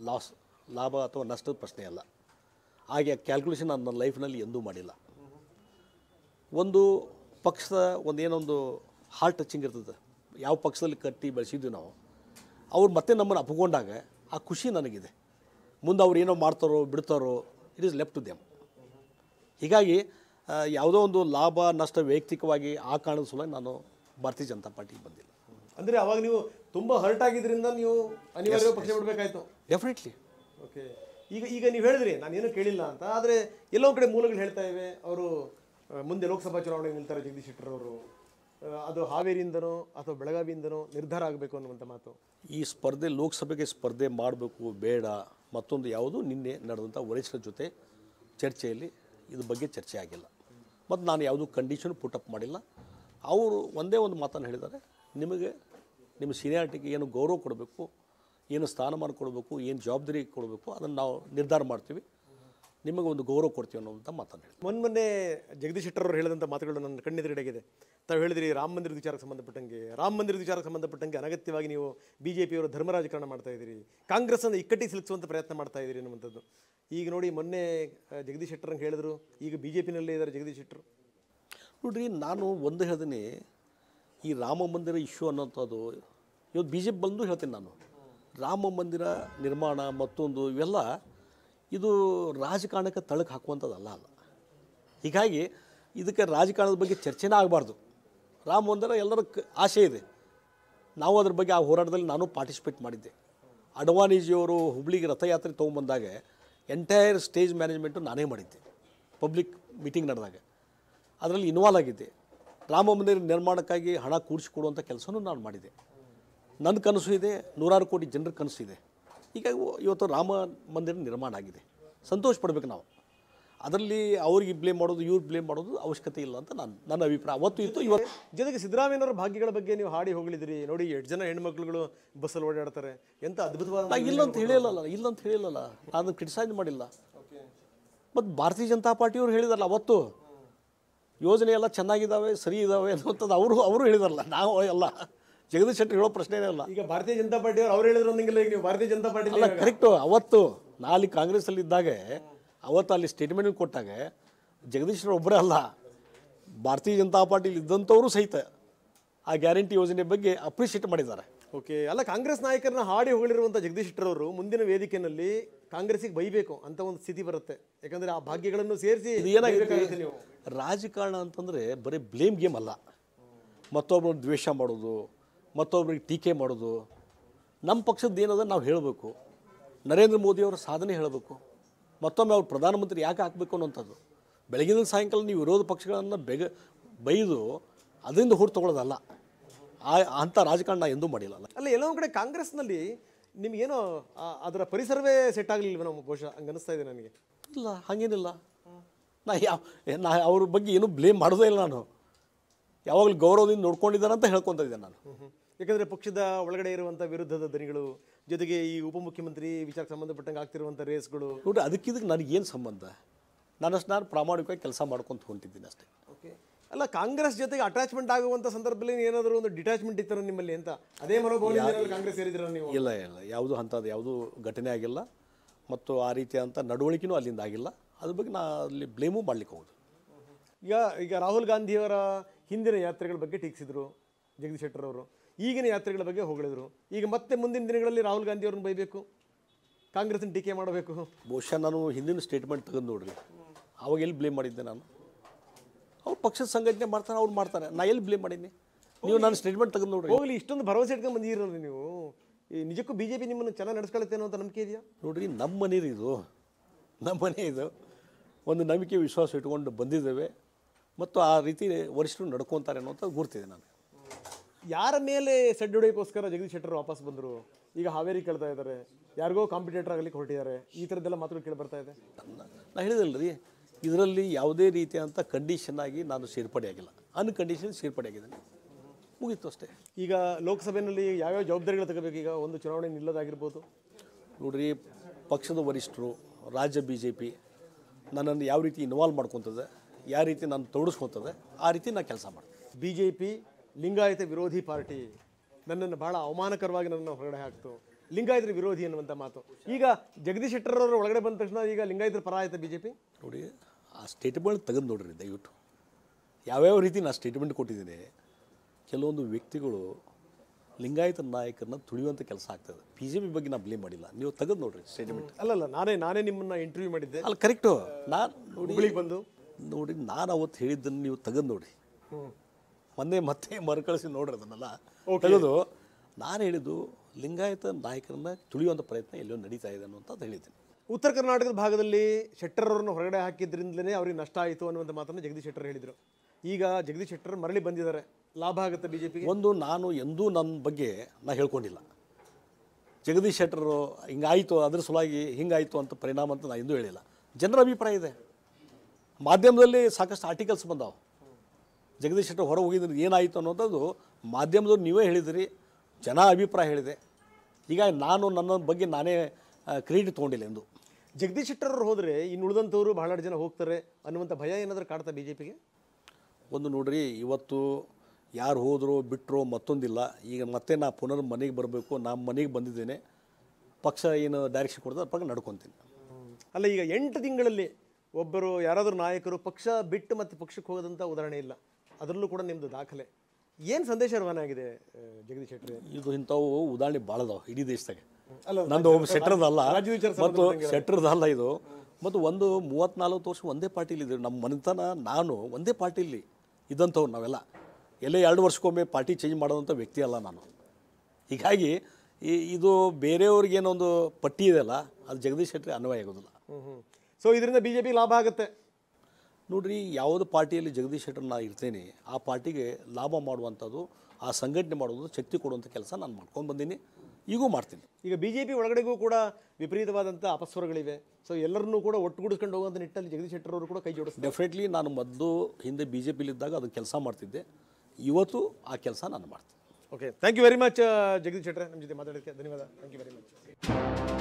ಲಾಸ್ ಲಾಭ ಅಥವಾ ನಷ್ಟದ ಪ್ರಶ್ನೆ ಅಲ್ಲ ಹಾಗೆ ಕ್ಯಾಲ್ಕುಲೇಷನ್ ನನ್ನ ಲೈಫ್ನಲ್ಲಿ ಎಂದೂ ಮಾಡಿಲ್ಲ ಒಂದು ಪಕ್ಷದ ಒಂದೇನೊಂದು ಹಾರ್ಟ್ ಟಚಿಂಗ್ ಇರ್ತದೆ ಯಾವ ಪಕ್ಷದಲ್ಲಿ ಕಟ್ಟಿ ಬೆಳೆಸಿದ್ವಿ ನಾವು ಅವ್ರು ಮತ್ತೆ ನಮ್ಮನ್ನು ಅಪ್ಕೊಂಡಾಗ ಆ ಖುಷಿ ನನಗಿದೆ ಮುಂದೆ ಅವ್ರು ಏನೋ ಮಾಡ್ತಾರೋ ಬಿಡ್ತಾರೋ it is left to them ಹೀಗಾಗಿ ಯಾವುದೋ ಒಂದು ಲಾಭ ನಷ್ಟ ವೈಯಕ್ತಿಕವಾಗಿ ಆ ಕಾರಣದ ಸಲುವಾಗಿ ನಾನು ಭಾರತೀಯ ಜನತಾ ಪಾರ್ಟಿಗೆ ಬಂದಿಲ್ಲ ಅಂದರೆ ಅವಾಗ ನೀವು ತುಂಬ ಹರ್ಟ್ ಆಗಿದ್ದರಿಂದ ನೀವು ಅನಿವಾರ್ಯ ಪಕ್ಷ ಬಿಡಬೇಕಾಯ್ತು ಡೆಫಿನೆಟ್ಲಿ ಓಕೆ ಈಗ ಈಗ ನೀವು ಹೇಳಿದ್ರಿ ನಾನು ನಾನೇನು ಕೇಳಿಲ್ಲ ಅಂತ ಆದರೆ ಎಲ್ಲೋ ಕಡೆ ಮೂಲಗಳು ಹೇಳ್ತಾ ಇವೆ ಅವರು ಮುಂದೆ ಲೋಕಸಭಾ ಚುನಾವಣೆಗೆ ನಿಲ್ತಾರೆ ಜಗದೀಶ್ ಶೆಟ್ಟರ್ ಅವರು ಅದು ಹಾವೇರಿಯಿಂದನೋ ಅಥವಾ ಬೆಳಗಾವಿಯಿಂದನೋ ನಿರ್ಧಾರ ಆಗಬೇಕು ಅನ್ನುವಂಥ ಮಾತು ಈ ಸ್ಪರ್ಧೆ ಲೋಕಸಭೆಗೆ ಸ್ಪರ್ಧೆ ಮಾಡಬೇಕು ಬೇಡ ಮತ್ತೊಂದು ಯಾವುದೂ ನಿನ್ನೆ ನಡೆದಂಥ ವರಿಷ್ಠರ ಜೊತೆ ಚರ್ಚೆಯಲ್ಲಿ ಇದ್ರ ಬಗ್ಗೆ ಚರ್ಚೆ ಆಗಿಲ್ಲ ಮತ್ತು ನಾನು ಯಾವುದೂ ಕಂಡೀಷನ್ ಪುಟಪ್ ಮಾಡಿಲ್ಲ ಅವರು ಒಂದೇ ಒಂದು ಮಾತನ್ನು ಹೇಳಿದ್ದಾರೆ ನಿಮಗೆ ನಿಮ್ಮ ಸೀನಿಯಾರಿಟಿಗೆ ಏನು ಗೌರವ ಕೊಡಬೇಕು ಏನು ಸ್ಥಾನಮಾನ ಕೊಡಬೇಕು ಏನು ಜವಾಬ್ದಾರಿ ಕೊಡಬೇಕು ಅದನ್ನು ನಾವು ನಿರ್ಧಾರ ಮಾಡ್ತೀವಿ ನಿಮಗೆ ಒಂದು ಗೌರವ ಕೊಡ್ತೀವಿ ಅನ್ನೋಂಥ ಮಾತನ್ನು ಹೇಳಿ ಮೊನ್ನೆ ಮೊನ್ನೆ ಜಗದೀಶ್ ಶೆಟ್ಟರ್ ಹೇಳಿದಂಥ ಮಾತುಗಳು ನನ್ನ ಇದೆ ತಾವು ಹೇಳಿದ್ರಿ ರಾಮ ಮಂದಿರದ ವಿಚಾರಕ್ಕೆ ಸಂಬಂಧಪಟ್ಟಂಗೆ ರಾಮ ಮಂದಿರದ ವಿಚಾರಕ್ಕೆ ಸಂಬಂಧಪಟ್ಟಂಗೆ ಅನಗತ್ಯವಾಗಿ ನೀವು ಬಿ ಜೆ ಪಿಯವರು ಧರ್ಮ ರಾಜಕಾರಣ ಮಾಡ್ತಾ ಇದ್ದೀರಿ ಕಾಂಗ್ರೆಸ್ಸನ್ನು ಇಕ್ಕಟ್ಟಿ ಸಿಲುಕಿಸುವಂಥ ಪ್ರಯತ್ನ ಮಾಡ್ತಾ ಇದ್ದೀರಿ ಅನ್ನುವಂಥದ್ದು ಈಗ ನೋಡಿ ಮೊನ್ನೆ ಜಗದೀಶ್ ಶೆಟ್ಟರ್ ಹಂಗೆ ಹೇಳಿದ್ರು ಈಗ ಬಿ ಜೆ ಪಿನಲ್ಲೇ ಇದ್ದಾರೆ ಜಗದೀಶ್ ಶೆಟ್ಟರು ನೋಡ್ರಿ ನಾನು ಒಂದು ಹೇಳ್ತೀನಿ ಈ ರಾಮ ಮಂದಿರ ಇಶ್ಯೂ ಅನ್ನೋಂಥದ್ದು ಇವತ್ತು ಬಿ ಜೆ ಪಿ ಬಂದು ಹೇಳ್ತೀನಿ ನಾನು ರಾಮ ಮಂದಿರ ನಿರ್ಮಾಣ ಮತ್ತೊಂದು ಇವೆಲ್ಲ ಇದು ರಾಜಕಾರಣಕ್ಕೆ ತಳಕ್ಕೆ ಹಾಕುವಂಥದ್ದಲ್ಲ ಅಲ್ಲ ಹೀಗಾಗಿ ಇದಕ್ಕೆ ರಾಜಕಾರಣದ ಬಗ್ಗೆ ಚರ್ಚೆನೇ ಆಗಬಾರ್ದು ರಾಮ ಮಂದಿರ ಎಲ್ಲರ ಆಸೆ ಇದೆ ನಾವು ಅದ್ರ ಬಗ್ಗೆ ಆ ಹೋರಾಟದಲ್ಲಿ ನಾನು ಪಾರ್ಟಿಸಿಪೇಟ್ ಮಾಡಿದ್ದೆ ಅಡ್ವಾಣಿಜಿಯವರು ಹುಬ್ಳಿಗೆ ರಥಯಾತ್ರೆ ತೊಗೊಂಬಂದಾಗ ಎಂಟೈರ್ ಸ್ಟೇಜ್ ಮ್ಯಾನೇಜ್ಮೆಂಟು ನಾನೇ ಮಾಡಿದ್ದೆ ಪಬ್ಲಿಕ್ ಮೀಟಿಂಗ್ ನಡೆದಾಗ ಅದರಲ್ಲಿ ಇನ್ವಾಲ್ವ್ ಆಗಿದ್ದೆ ರಾಮ ಮಂದಿರ ನಿರ್ಮಾಣಕ್ಕಾಗಿ ಹಣ ಕೂಡಿಸಿಕೊಡುವಂಥ ಕೆಲಸನೂ ನಾನು ಮಾಡಿದೆ ನನ್ನ ಕನಸು ಇದೆ ನೂರಾರು ಕೋಟಿ ಜನರ ಕನಸು ಇದೆ ಹೀಗಾಗಿ ಇವತ್ತು ರಾಮ ಮಂದಿರ ನಿರ್ಮಾಣ ಆಗಿದೆ ಸಂತೋಷ ಪಡ್ಬೇಕು ನಾವು ಅದರಲ್ಲಿ ಅವ್ರಿಗೆ ಬ್ಲೇಮ್ ಮಾಡೋದು ಇವ್ರು ಬ್ಲೇಮ್ ಮಾಡೋದು ಅವಶ್ಯಕತೆ ಇಲ್ಲ ಅಂತ ನಾನು ನನ್ನ ಅಭಿಪ್ರಾಯ ಅವತ್ತು ಇತ್ತು ಇವತ್ತು ಜೊತೆಗೆ ಸಿದ್ದರಾಮಯ್ಯನವರ ಭಾಗ್ಯಗಳ ಬಗ್ಗೆ ನೀವು ಹಾಡಿ ಹೋಗಲಿದ್ದೀರಿ ನೋಡಿ ಎಷ್ಟು ಜನ ಹೆಣ್ಮಕ್ಳುಗಳು ಬಸ್ಸಲ್ಲಿ ಓಡಾಡ್ತಾರೆ ಎಂತ ಅದ್ಭುತವಾದ ಇಲ್ಲ ಅಂತ ಹೇಳಿಲ್ಲಲ್ಲ ಇಲ್ಲ ಅಂತ ಹೇಳಿಲ್ಲಲ್ಲ ನಾನು ಕ್ರಿಟಿಸೈಸ್ ಮಾಡಿಲ್ಲ ಮತ್ತು ಭಾರತೀಯ ಜನತಾ ಪಾರ್ಟಿಯವರು ಹೇಳಿದಾರಲ್ಲ ಅವತ್ತು ಯೋಜನೆ ಎಲ್ಲ ಚೆನ್ನಾಗಿದ್ದಾವೆ ಸರಿ ಇದ್ದಾವೆ ಅನ್ನುವಂಥದ್ದು ಅವರು ಅವರು ಹೇಳಿದಾರಲ್ಲ ನಾವು ಎಲ್ಲ ಜಗದೀಶ್ ಶೆಟ್ಟರ್ ಹೇಳೋ ಪ್ರಶ್ನೆ ಇಲ್ಲ ಈಗ ಭಾರತೀಯ ಜನತಾ ಪಾರ್ಟಿ ಅವ್ರು ಹೇಳಿದ್ರು ಒಂದಿಂಗಿಲ್ಲ ಈಗ ನೀವು ಭಾರತೀಯ ಜನತಾ ಪಾರ್ಟಿ ಅಲ್ಲ ಕರೆಕ್ಟ್ ಅವತ್ತು ನಾಳೆ ಅಲ್ಲಿ ಇದ್ದಾಗ ಅವತ್ತು ಅಲ್ಲಿ ಸ್ಟೇಟ್ಮೆಂಟ್ ಕೊಟ್ಟಾಗ ಜಗದೀಶ್ ಒಬ್ಬರೇ ಅಲ್ಲ ಭಾರತೀಯ ಜನತಾ ಪಾರ್ಟಿಲಿ ಇದ್ದಂಥವರು ಸಹಿತ ಆ ಗ್ಯಾರಂಟಿ ಯೋಜನೆ ಬಗ್ಗೆ ಅಪ್ರಿಷಿಯೇಟ್ ಮಾಡಿದ್ದಾರೆ ಓಕೆ ಅಲ್ಲ ಕಾಂಗ್ರೆಸ್ ನಾಯಕರನ್ನ ಹಾಡಿ ಹೊಗಳಿರುವಂಥ ಜಗದೀಶ್ ಶೆಟ್ಟರವರು ಮುಂದಿನ ವೇದಿಕೆಯಲ್ಲಿ ಕಾಂಗ್ರೆಸ್ಗೆ ಬೈಬೇಕು ಅಂತ ಒಂದು ಸ್ಥಿತಿ ಬರುತ್ತೆ ಯಾಕಂದರೆ ಆ ಭಾಗ್ಯಗಳನ್ನು ಸೇರಿಸಿ ರಾಜಕಾರಣ ಅಂತಂದರೆ ಬರೀ ಬ್ಲೇಮ್ ಗೇಮ್ ಅಲ್ಲ ಮತ್ತೊಬ್ಬರು ದ್ವೇಷ ಮಾಡೋದು ಮತ್ತೊಬ್ಬರಿಗೆ ಟೀಕೆ ಮಾಡೋದು ನಮ್ಮ ಪಕ್ಷದ ಏನದ ನಾವು ಹೇಳಬೇಕು ನರೇಂದ್ರ ಮೋದಿಯವರ ಸಾಧನೆ ಹೇಳಬೇಕು ಮತ್ತೊಮ್ಮೆ ಅವ್ರು ಪ್ರಧಾನಮಂತ್ರಿ ಯಾಕೆ ಹಾಕಬೇಕು ಅನ್ನೋಂಥದ್ದು ಬೆಳಗಿನ ಸಾಯಂಕಾಲ ನೀವು ವಿರೋಧ ಪಕ್ಷಗಳನ್ನು ಬೆಗ ಬೈದು ಅದರಿಂದ ಹುರ್ ತೊಗೊಳ್ಳೋದಲ್ಲ ಆ ಅಂಥ ರಾಜಕಾರಣ ಎಂದೂ ಮಾಡಿಲ್ಲ ಅಲ್ಲ ಎಲ್ಲೋ ಕಡೆ ಕಾಂಗ್ರೆಸ್ನಲ್ಲಿ ನಿಮಗೇನೋ ಅದರ ಪರಿಸರವೇ ಸೆಟ್ ಆಗಲಿಲ್ವ ನಮ್ಮ ಬಹುಶಃ ಹಂಗೆ ಅನ್ನಿಸ್ತಾ ಇದೆ ನನಗೆ ಇಲ್ಲ ಹಾಗೇನಿಲ್ಲ ನಾ ಯಾವ ನಾ ಅವ್ರ ಬಗ್ಗೆ ಏನೂ ಬ್ಲೇಮ್ ಮಾಡೋದೇ ಇಲ್ಲ ನಾನು ಯಾವಾಗಲೂ ಗೌರವದಿಂದ ನೋಡ್ಕೊಂಡಿದ್ದಾರೆ ಅಂತ ಹೇಳ್ಕೊತಾ ನಾನು ಯಾಕಂದರೆ ಪಕ್ಷದ ಒಳಗಡೆ ಇರುವಂಥ ವಿರುದ್ಧದ ದನಿಗಳು ಜೊತೆಗೆ ಈ ಉಪಮುಖ್ಯಮಂತ್ರಿ ವಿಚಾರಕ್ಕೆ ಸಂಬಂಧಪಟ್ಟಂಗೆ ಆಗ್ತಿರುವಂಥ ರೇಸ್ಗಳು ನೋಡಿ ನನಗೆ ನನಗೇನು ಸಂಬಂಧ ನಾನಷ್ಟು ನಾನು ಪ್ರಾಮಾಣಿಕವಾಗಿ ಕೆಲಸ ಮಾಡ್ಕೊಂತ ಹೊಂಟಿದ್ದೀನಿ ಅಷ್ಟೇ ಓಕೆ ಅಲ್ಲ ಕಾಂಗ್ರೆಸ್ ಜೊತೆಗೆ ಅಟ್ಯಾಚ್ಮೆಂಟ್ ಆಗುವಂಥ ಸಂದರ್ಭದಲ್ಲಿ ಏನಾದರೂ ಒಂದು ಡಿಟ್ಯಾಚ್ಮೆಂಟ್ ಇತ್ತರ ನಿಮ್ಮಲ್ಲಿ ಅಂತ ಅದೇ ಮನೋಭಾವನೆ ಕಾಂಗ್ರೆಸ್ ಸೇರಿದ್ರೆ ನೀವು ಇಲ್ಲ ಇಲ್ಲ ಯಾವುದು ಅಂಥದ್ದು ಯಾವುದು ಘಟನೆ ಆಗಿಲ್ಲ ಮತ್ತು ಆ ರೀತಿಯಾದಂಥ ನಡವಳಿಕೆಯೂ ಅಲ್ಲಿಂದ ಆಗಿಲ್ಲ ಅದ್ರ ಬಗ್ಗೆ ನಾ ಅಲ್ಲಿ ಬ್ಲೇಮು ಮಾಡಲಿಕ್ಕೆ ಹೋಗೋದು ಈಗ ಈಗ ರಾಹುಲ್ ಗಾಂಧಿಯವರ ಹಿಂದಿನ ಯಾತ್ರೆಗಳ ಬಗ್ಗೆ ಟೀಕಿಸಿದರು ಜಗದೀಶ್ ಶೆಟ್ಟರ್ ಅವರು ಈಗಿನ ಯಾತ್ರೆಗಳ ಬಗ್ಗೆ ಹೊಗಳಿದರು ಈಗ ಮತ್ತೆ ಮುಂದಿನ ದಿನಗಳಲ್ಲಿ ರಾಹುಲ್ ಗಾಂಧಿ ಅವ್ರನ್ನ ಬೈಬೇಕು ಕಾಂಗ್ರೆಸ್ನ ಟೀಕೆ ಮಾಡಬೇಕು ಬಹುಶಃ ನಾನು ಹಿಂದಿನ ಸ್ಟೇಟ್ಮೆಂಟ್ ತಗೊಂಡು ನೋಡ್ರಿ ಅವಾಗ ಎಲ್ಲಿ ಬ್ಲೇಮ್ ಮಾಡಿದ್ದೆ ನಾನು ಅವ್ರು ಪಕ್ಷದ ಸಂಘಟನೆ ಮಾಡ್ತಾರೆ ಅವ್ರು ಮಾಡ್ತಾರೆ ನಾ ಎಲ್ಲಿ ಬ್ಲೇಮ್ ಮಾಡಿದ್ದೀನಿ ನೀವು ನಾನು ಸ್ಟೇಟ್ಮೆಂಟ್ ತಗೊಂಡು ನೋಡ್ರಿ ಹೋಗಲಿ ಇಷ್ಟೊಂದು ಭರವಸೆ ಇಟ್ಕೊಂಡು ರೀ ನೀವು ಈ ನಿಜಕ್ಕೂ ಬಿ ಜೆ ಪಿ ನಿಮ್ಮನ್ನು ಚೆನ್ನಾಗಿ ಅನ್ನೋ ಅಂತ ನಂಬಿಕೆ ಇದೆಯಾ ನೋಡ್ರಿ ನಮ್ಮ ಮನೇರಿ ಇದು ನಮ್ಮ ಮನೆ ಇದು ಒಂದು ನಂಬಿಕೆ ವಿಶ್ವಾಸ ಇಟ್ಕೊಂಡು ಬಂದಿದ್ದೇವೆ ಮತ್ತು ಆ ರೀತಿ ವರಿಷ್ಠರು ನಡ್ಕೊತಾರೆ ಅನ್ನೋಂಥದ್ದು ಗುರ್ತಿದೆ ನಾನು ಯಾರ ಮೇಲೆ ಸೆಡ್ ಜಗದೀಶ್ ಶೆಟ್ಟರ್ ವಾಪಸ್ ಬಂದರು ಈಗ ಹಾವೇರಿ ಕೇಳ್ತಾ ಇದ್ದಾರೆ ಯಾರಿಗೋ ಕಾಂಪಿಟೇಟರ್ ಆಗಲಿಕ್ಕೆ ಹೊರಟಿದ್ದಾರೆ ಈ ಥರದ್ದೆಲ್ಲ ಮಾತುಗಳು ಕೇಳಿ ಬರ್ತಾ ಇದೆ ನಾನು ಹೇಳಿದಲ್ಲ ರೀ ಇದರಲ್ಲಿ ಯಾವುದೇ ರೀತಿಯಾದಂಥ ಕಂಡೀಷನ್ ಆಗಿ ನಾನು ಸೇರ್ಪಡೆಯಾಗಿಲ್ಲ ಅನ್ಕಂಡೀಷನ್ ಸೇರ್ಪಡೆಯಾಗಿದೆ ಮುಗೀತು ಅಷ್ಟೇ ಈಗ ಲೋಕಸಭೆಯಲ್ಲಿ ಯಾವ್ಯಾವ ಜವಾಬ್ದಾರಿಗಳು ತಗೋಬೇಕು ಈಗ ಒಂದು ಚುನಾವಣೆ ನಿಲ್ಲೋದಾಗಿರ್ಬೋದು ನೋಡ್ರಿ ಪಕ್ಷದ ವರಿಷ್ಠರು ರಾಜ್ಯ ಬಿ ಜೆ ಪಿ ನನ್ನನ್ನು ಯಾವ ರೀತಿ ಇನ್ವಾಲ್ವ್ ಮಾಡ್ಕೊತದೆ ಯಾವ ರೀತಿ ನಾನು ತೊಡಸ್ಕೊತದೆ ಆ ರೀತಿ ನಾನು ಕೆಲಸ ಮಾಡ್ತೀನಿ ಬಿ ಜೆ ಪಿ ಲಿಂಗಾಯತ ವಿರೋಧಿ ಪಾರ್ಟಿ ನನ್ನನ್ನು ಭಾಳ ಅವಮಾನಕರವಾಗಿ ನನ್ನನ್ನು ಹೊರಗಡೆ ಹಾಕ್ತು ಲಿಂಗಾಯತರ ವಿರೋಧಿ ಅನ್ನುವಂಥ ಮಾತು ಈಗ ಜಗದೀಶ್ ಶೆಟ್ಟರವರು ಒಳಗಡೆ ಬಂದ ತಕ್ಷಣ ಈಗ ಲಿಂಗಾಯತರ ಪರ ಆಯಿತು ಬಿ ಜೆ ಪಿ ನೋಡಿ ಆ ಸ್ಟೇಟ್ಮೆಂಟ್ ತೆಗೆದು ನೋಡ್ರಿ ದಯವಿಟ್ಟು ಯಾವ್ಯಾವ ರೀತಿ ನಾನು ಸ್ಟೇಟ್ಮೆಂಟ್ ಕೊಟ್ಟಿದ್ದೀನಿ ಕೆಲವೊಂದು ವ್ಯಕ್ತಿಗಳು ಲಿಂಗಾಯತ ನಾಯಕರನ್ನ ತುಳಿಯುವಂಥ ಕೆಲಸ ಆಗ್ತದೆ ಬಿ ಜೆ ಪಿ ಬಗ್ಗೆ ನಾನು ಬ್ಲೇಮ್ ಮಾಡಿಲ್ಲ ನೀವು ತೆಗೆದು ನೋಡ್ರಿ ಸ್ಟೇಟ್ಮೆಂಟ್ ಅಲ್ಲಲ್ಲ ನಾನೇ ನಾನೇ ನಿಮ್ಮನ್ನ ಇಂಟರ್ವ್ಯೂ ಮಾಡಿದ್ದೆ ಅಲ್ಲ ಕರೆಕ್ಟು ನಾನು ಬಂದು ನೋಡಿ ನಾನು ಅವತ್ತು ಹೇಳಿದ್ದನ್ನು ನೀವು ತಗೊಂಡು ನೋಡಿ ಮೊನ್ನೆ ಮತ್ತೆ ಮರುಕಳಿಸಿ ನೋಡ್ರಿ ಅದನ್ನೆಲ್ಲ ತೆಗೆದು ನಾನು ಹೇಳಿದ್ದು ಲಿಂಗಾಯತ ನಾಯಕರನ್ನ ತುಳಿಯುವಂಥ ಪ್ರಯತ್ನ ಎಲ್ಲೋ ನಡೀತಾ ಇದೆ ಅನ್ನುವಂಥದ್ದು ಹೇಳಿದ್ದೀನಿ ಉತ್ತರ ಕರ್ನಾಟಕದ ಭಾಗದಲ್ಲಿ ಶೆಟ್ಟರ್ ಅವರನ್ನು ಹೊರಗಡೆ ಹಾಕಿದ್ರಿಂದಲೇ ಅವ್ರಿಗೆ ನಷ್ಟ ಆಯಿತು ಅನ್ನುವಂಥ ಮಾತನ್ನು ಜಗದೀಶ್ ಶೆಟ್ಟರ್ ಹೇಳಿದರು ಈಗ ಜಗದೀಶ್ ಶೆಟ್ಟರ್ ಮರಳಿ ಬಂದಿದ್ದಾರೆ ಲಾಭ ಆಗುತ್ತೆ ಬಿ ಜೆ ಪಿ ಒಂದು ನಾನು ಎಂದೂ ನನ್ನ ಬಗ್ಗೆ ನಾನು ಹೇಳ್ಕೊಂಡಿಲ್ಲ ಜಗದೀಶ್ ಶೆಟ್ಟರು ಹಿಂಗಾಯಿತು ಅದ್ರ ಸಲುವಾಗಿ ಹಿಂಗಾಯಿತು ಅಂತ ಪರಿಣಾಮ ಅಂತ ನಾನು ಎಂದೂ ಹೇಳಿಲ್ಲ ಜನರ ಅಭಿಪ್ರಾಯ ಇದೆ ಮಾಧ್ಯಮದಲ್ಲಿ ಸಾಕಷ್ಟು ಆರ್ಟಿಕಲ್ಸ್ ಬಂದವು ಜಗದೀಶ್ ಶೆಟ್ಟರ್ ಹೊರ ಹೋಗಿದ್ರೆ ಏನಾಯಿತು ಅನ್ನೋಂಥದ್ದು ಮಾಧ್ಯಮದವ್ರು ನೀವೇ ಹೇಳಿದಿರಿ ಜನ ಅಭಿಪ್ರಾಯ ಹೇಳಿದೆ ಈಗ ನಾನು ನನ್ನ ಬಗ್ಗೆ ನಾನೇ ಕ್ರೆಡಿಟ್ ತೊಗೊಂಡಿಲ್ಲ ಎಂದು ಜಗದೀಶ್ ಶೆಟ್ಟರ್ ಹೋದರೆ ಇನ್ನು ಉಳಿದಂಥವ್ರು ಬಹಳಷ್ಟು ಜನ ಹೋಗ್ತಾರೆ ಅನ್ನುವಂಥ ಭಯ ಏನಾದರೂ ಕಾಡ್ತಾ ಬಿ ಜೆ ಪಿಗೆ ಒಂದು ನೋಡ್ರಿ ಇವತ್ತು ಯಾರು ಹೋದರು ಬಿಟ್ಟರು ಮತ್ತೊಂದಿಲ್ಲ ಈಗ ಮತ್ತೆ ನಾ ಪುನರ್ ಮನೆಗೆ ಬರಬೇಕು ನಾನು ಮನೆಗೆ ಬಂದಿದ್ದೇನೆ ಪಕ್ಷ ಏನು ಡೈರೆಕ್ಷನ್ ಕೊಡ್ತಾರೆ ಪಕ್ಕ ನಡ್ಕೊತೀನಿ ಅಲ್ಲ ಈಗ ಎಂಟು ತಿಂಗಳಲ್ಲಿ ಒಬ್ಬರು ಯಾರಾದರೂ ನಾಯಕರು ಪಕ್ಷ ಬಿಟ್ಟು ಮತ್ತು ಪಕ್ಷಕ್ಕೆ ಹೋಗೋದಂಥ ಉದಾಹರಣೆ ಇಲ್ಲ ಅದರಲ್ಲೂ ಕೂಡ ನಿಮ್ಮದು ದಾಖಲೆ ಏನು ಸಂದೇಶ ರವಾನೆ ಆಗಿದೆ ಜಗದೀಶ್ ಶೆಟ್ಟರ್ ಇದು ಇಂಥವು ಉದಾಹರಣೆ ಅದಾವ ಇಡೀ ದೇಶದಾಗೆ ಅಲ್ಲ ನಂದು ಒಬ್ಬ ಶೆಟ್ಟರ್ದಲ್ಲ ಮತ್ತು ಶೆಟ್ಟರ್ದಲ್ಲ ಇದು ಮತ್ತು ಒಂದು ಮೂವತ್ನಾಲ್ಕು ವರ್ಷ ಒಂದೇ ಇದ್ದೀವಿ ನಮ್ಮ ಮನೆತನ ನಾನು ಒಂದೇ ಪಾರ್ಟಿಲಿ ಇದ್ದಂಥವ್ರು ನಾವೆಲ್ಲ ಎಲ್ಲ ಎರಡು ವರ್ಷಕ್ಕೊಮ್ಮೆ ಪಾರ್ಟಿ ಚೇಂಜ್ ಮಾಡೋದಂಥ ವ್ಯಕ್ತಿ ಅಲ್ಲ ನಾನು ಹೀಗಾಗಿ ಈ ಇದು ಬೇರೆಯವ್ರಿಗೇನೊಂದು ಪಟ್ಟಿ ಇದೆಯಲ್ಲ ಅದು ಜಗದೀಶ್ ಶೆಟ್ಟರೆ ಅನ್ವಯ ಆಗೋದಿಲ್ಲ ಸೊ ಇದರಿಂದ ಬಿ ಜೆ ಪಿ ಲಾಭ ಆಗುತ್ತೆ ನೋಡ್ರಿ ಯಾವುದು ಪಾರ್ಟಿಯಲ್ಲಿ ಜಗದೀಶ್ ಶೆಟ್ಟರ್ ನಾ ಇರ್ತೇನೆ ಆ ಪಾರ್ಟಿಗೆ ಲಾಭ ಮಾಡುವಂಥದ್ದು ಆ ಸಂಘಟನೆ ಮಾಡುವುದು ಶಕ್ತಿ ಕೊಡುವಂಥ ಕೆಲಸ ನಾನು ಮಾಡ್ಕೊಂಡು ಬಂದೀನಿ ಈಗೂ ಮಾಡ್ತೀನಿ ಈಗ ಬಿ ಜೆ ಪಿ ಒಳಗಡೆಗೂ ಕೂಡ ವಿಪರೀತವಾದಂಥ ಅಪಸ್ವರಗಳಿವೆ ಸೊ ಎಲ್ಲರನ್ನೂ ಕೂಡ ಒಟ್ಟುಗೂಡಿಸ್ಕೊಂಡು ಹೋಗುವಂಥ ನಿಟ್ಟಲ್ಲಿ ಜಗದೀಶ್ ಶೆಟ್ಟರ್ ಅವರು ಕೂಡ ಕೈ ಜೋಡಿಸ್ತಾರೆ ಡೆಫಿನೆಟ್ಲಿ ನಾನು ಮೊದಲು ಹಿಂದೆ ಬಿ ಜೆ ಪಿಲಿದ್ದಾಗ ಅದು ಕೆಲಸ ಮಾಡ್ತಿದ್ದೆ ಇವತ್ತು ಆ ಕೆಲಸ ನಾನು ಮಾಡ್ತೀನಿ okay thank you very much Jagadish ಶೆಟ್ಟರೆ ನಮ್ಮ ಜೊತೆ ಮಾತಾಡೋದಕ್ಕೆ ಧನ್ಯವಾದ ಥ್ಯಾಂಕ್ ಯು ವೆರಿ ಮಚ್